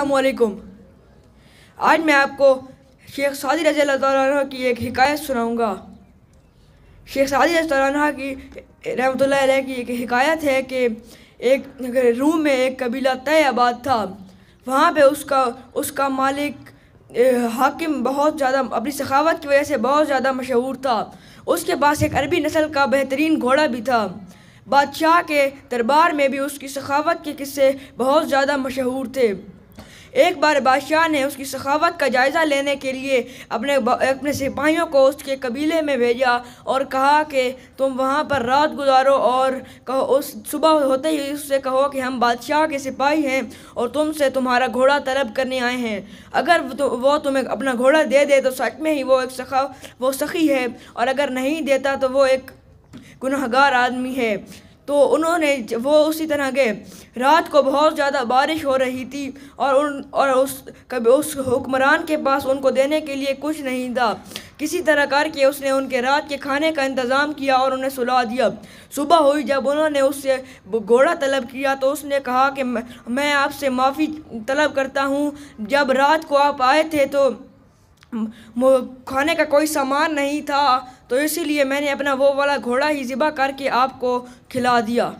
असलकुम आज मैं आपको शेख सादी रजी अल्लाह की एक हिकायत सुनाऊंगा शेख सादी रजी की रहमत की एक हिकायत है कि एक रूम में एक कबीला तय आबाद था वहाँ पे उसका उसका मालिक हाकिम बहुत ज़्यादा अपनी सखावत की वजह से बहुत ज़्यादा मशहूर था उसके पास एक अरबी नस्ल का बेहतरीन घोड़ा भी था बादशाह के दरबार में भी उसकी सखावत के किस्से बहुत ज़्यादा मशहूर थे एक बार बादशाह ने उसकी सखावत का जायज़ा लेने के लिए अपने अपने सिपाहियों को उसके कबीले में भेजा और कहा कि तुम वहाँ पर रात गुजारो और कहो उस सुबह होते ही उससे कहो कि हम बादशाह के सिपाही हैं और तुमसे तुम्हारा घोड़ा तलब करने आए हैं अगर वो तुम्हें अपना घोड़ा दे दे तो सच में ही वो एक सखा वो सखी है और अगर नहीं देता तो वो एक गुनहगार आदमी है तो उन्होंने वो उसी तरह के रात को बहुत ज़्यादा बारिश हो रही थी और उन और उस कभी उस हुक्मरान के पास उनको देने के लिए कुछ नहीं था किसी तरह करके उसने उनके रात के खाने का इंतज़ाम किया और उन्हें सुला दिया सुबह हुई जब उन्होंने उससे घोड़ा तलब किया तो उसने कहा कि मैं आपसे माफ़ी तलब करता हूँ जब रात को आप आए थे तो खाने का कोई सामान नहीं था तो इसीलिए मैंने अपना वो वाला घोड़ा ही ज़िबा करके आपको खिला दिया